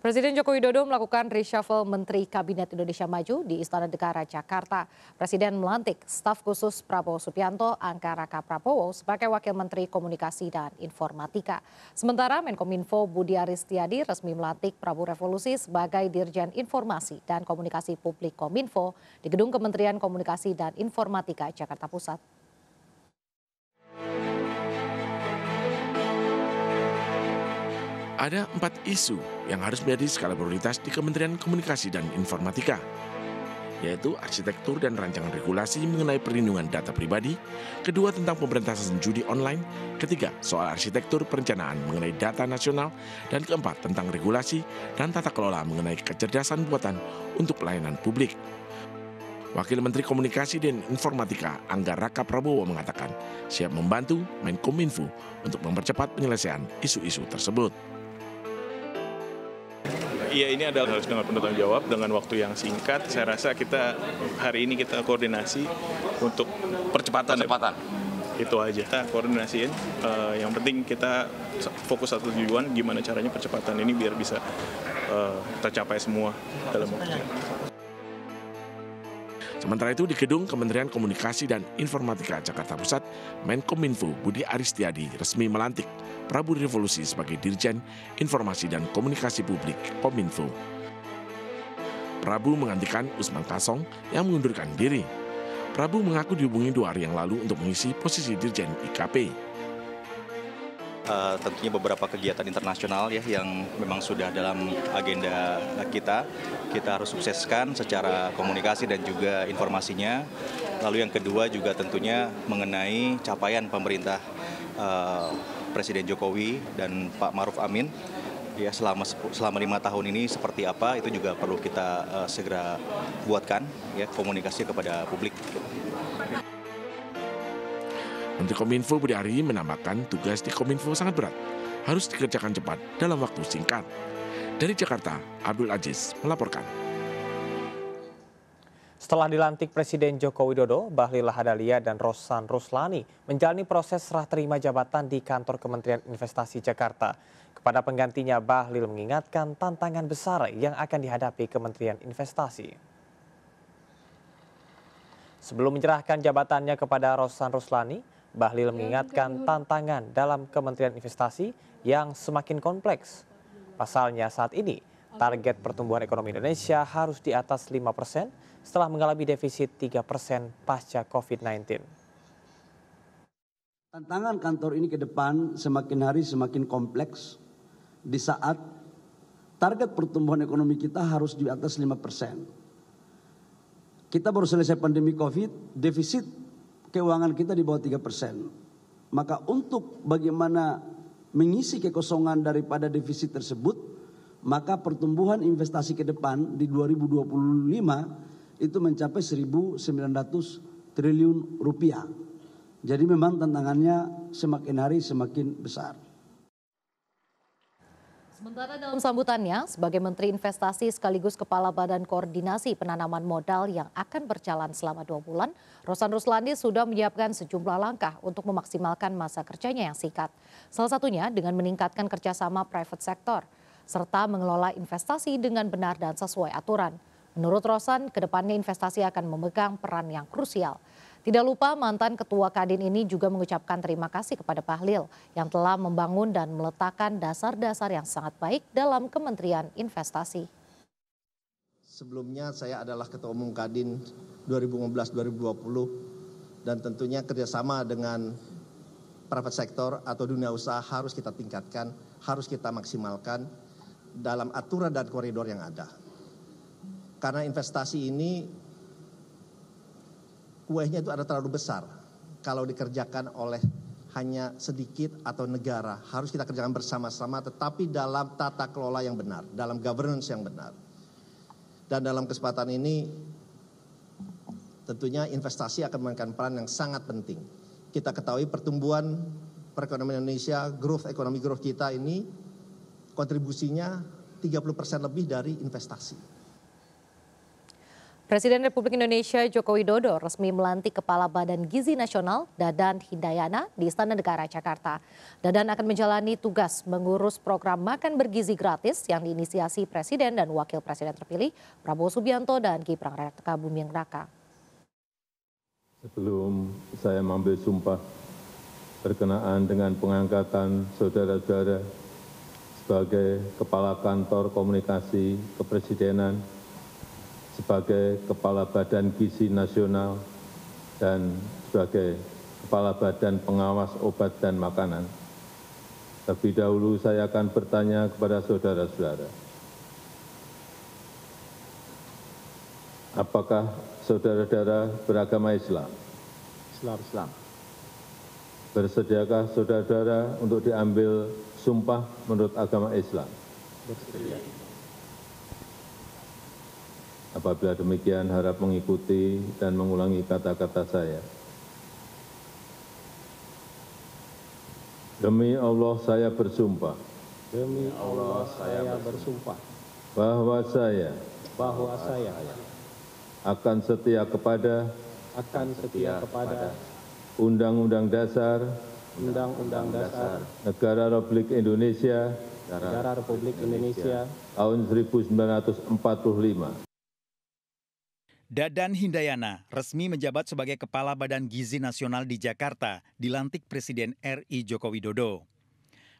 Presiden Joko Widodo melakukan reshuffle Menteri Kabinet Indonesia Maju di Istana Negara Jakarta. Presiden melantik staf khusus Prabowo Subianto Angkaraka Prabowo sebagai Wakil Menteri Komunikasi dan Informatika. Sementara Menkominfo Budi Aristiadi resmi melantik Prabowo Revolusi sebagai Dirjen Informasi dan Komunikasi Publik Kominfo di Gedung Kementerian Komunikasi dan Informatika Jakarta Pusat. Ada empat isu yang harus menjadi skala prioritas di Kementerian Komunikasi dan Informatika, yaitu arsitektur dan rancangan regulasi mengenai perlindungan data pribadi, kedua tentang pemberantasan judi online, ketiga soal arsitektur perencanaan mengenai data nasional, dan keempat tentang regulasi dan tata kelola mengenai kecerdasan buatan untuk pelayanan publik. Wakil Menteri Komunikasi dan Informatika Angga Raka Prabowo mengatakan siap membantu Menkominfo untuk mempercepat penyelesaian isu-isu tersebut. Iya ini adalah harus dengan penonton jawab dengan waktu yang singkat. Saya rasa kita hari ini kita koordinasi untuk percepatan. Percepatan. Itu aja. Kita koordinasiin. Uh, yang penting kita fokus satu tujuan. Gimana caranya percepatan ini biar bisa uh, tercapai semua dalam waktu. Sementara itu di gedung Kementerian Komunikasi dan Informatika Jakarta Pusat, Menkominfo Budi Aristiadi resmi melantik Prabu Revolusi sebagai Dirjen Informasi dan Komunikasi Publik Kominfo. Prabu menggantikan Usman Kasong yang mengundurkan diri. Prabu mengaku dihubungi dua hari yang lalu untuk mengisi posisi Dirjen IKP. Uh, eh, tentunya beberapa kegiatan internasional ya yang memang sudah dalam agenda kita kita harus sukseskan secara komunikasi dan juga informasinya. Lalu yang kedua juga tentunya mengenai capaian pemerintah uh, Presiden Jokowi dan Pak Maruf Amin ya selama selama lima tahun ini seperti apa itu juga perlu kita uh, segera buatkan ya komunikasi kepada publik. Menteri Kominfo Budi Ari menambahkan tugas di Kominfo sangat berat, harus dikerjakan cepat dalam waktu singkat. Dari Jakarta, Abdul Aziz melaporkan. Setelah dilantik Presiden Joko Widodo, Bahlil Lahadalia dan Rosan Ruslani menjalani proses serah terima jabatan di kantor Kementerian Investasi Jakarta. Kepada penggantinya, Bahlil mengingatkan tantangan besar yang akan dihadapi Kementerian Investasi. Sebelum menyerahkan jabatannya kepada Rosan Ruslani, Bahlil mengingatkan tantangan dalam Kementerian Investasi yang semakin kompleks. Pasalnya saat ini target pertumbuhan ekonomi Indonesia harus di atas 5 persen setelah mengalami defisit 3 persen pasca COVID-19. Tantangan kantor ini ke depan semakin hari semakin kompleks di saat target pertumbuhan ekonomi kita harus di atas 5 persen. Kita baru selesai pandemi COVID, defisit keuangan kita di bawah 3 persen. Maka untuk bagaimana mengisi kekosongan daripada defisit tersebut, maka pertumbuhan investasi ke depan di 2025 itu mencapai 1.900 triliun rupiah. Jadi memang tantangannya semakin hari semakin besar. Sementara dalam sambutannya, sebagai Menteri Investasi sekaligus Kepala Badan Koordinasi Penanaman Modal yang akan berjalan selama dua bulan, Rosan Ruslandi sudah menyiapkan sejumlah langkah untuk memaksimalkan masa kerjanya yang singkat. Salah satunya dengan meningkatkan kerjasama private sektor, serta mengelola investasi dengan benar dan sesuai aturan. Menurut Rosan, kedepannya investasi akan memegang peran yang krusial – tidak lupa mantan ketua Kadin ini juga mengucapkan terima kasih kepada Bahlil yang telah membangun dan meletakkan dasar-dasar yang sangat baik dalam Kementerian Investasi. Sebelumnya saya adalah Ketua Umum Kadin 2015-2020 dan tentunya kerjasama dengan private sektor atau dunia usaha harus kita tingkatkan, harus kita maksimalkan dalam aturan dan koridor yang ada. Karena investasi ini kuehnya itu ada terlalu besar kalau dikerjakan oleh hanya sedikit atau negara harus kita kerjakan bersama-sama tetapi dalam tata kelola yang benar dalam governance yang benar dan dalam kesempatan ini tentunya investasi akan memainkan peran yang sangat penting kita ketahui pertumbuhan perekonomian Indonesia growth ekonomi growth kita ini kontribusinya 30% lebih dari investasi Presiden Republik Indonesia Joko Widodo resmi melantik Kepala Badan Gizi Nasional Dadan Hidayana di Istana Negara Jakarta. Dadan akan menjalani tugas mengurus program makan bergizi gratis yang diinisiasi Presiden dan Wakil Presiden terpilih Prabowo Subianto dan Gibran Raka Buming Raka. Sebelum saya mengambil sumpah berkenaan dengan pengangkatan saudara-saudara sebagai Kepala Kantor Komunikasi Kepresidenan sebagai kepala badan gizi nasional dan sebagai kepala badan pengawas obat dan makanan. Lebih dahulu saya akan bertanya kepada saudara-saudara, apakah saudara-saudara beragama Islam? Islam. Islam. Bersediakah saudara-saudara untuk diambil sumpah menurut agama Islam? Bersedia. Apabila demikian harap mengikuti dan mengulangi kata-kata saya. Demi Allah saya bersumpah. Demi Allah saya bersumpah. Bahwa saya. Bahwa saya. Akan setia kepada. Akan setia kepada. Undang-Undang Dasar. Undang-Undang Dasar. Negara Republik Indonesia. Negara Republik Indonesia. Tahun 1945. Dadan Hindayana resmi menjabat sebagai Kepala Badan Gizi Nasional di Jakarta, dilantik Presiden RI Joko Widodo.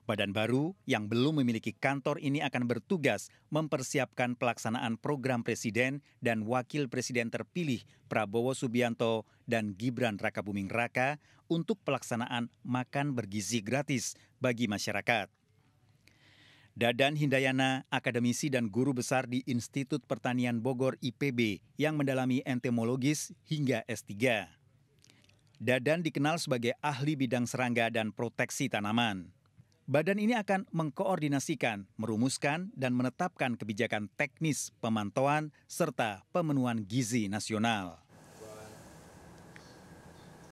Badan baru yang belum memiliki kantor ini akan bertugas mempersiapkan pelaksanaan program Presiden dan Wakil Presiden terpilih Prabowo Subianto dan Gibran Rakabuming Raka untuk pelaksanaan makan bergizi gratis bagi masyarakat. Dadan Hindayana, akademisi dan guru besar di Institut Pertanian Bogor IPB yang mendalami entomologis hingga S3. Dadan dikenal sebagai ahli bidang serangga dan proteksi tanaman. Badan ini akan mengkoordinasikan, merumuskan, dan menetapkan kebijakan teknis pemantauan serta pemenuhan gizi nasional.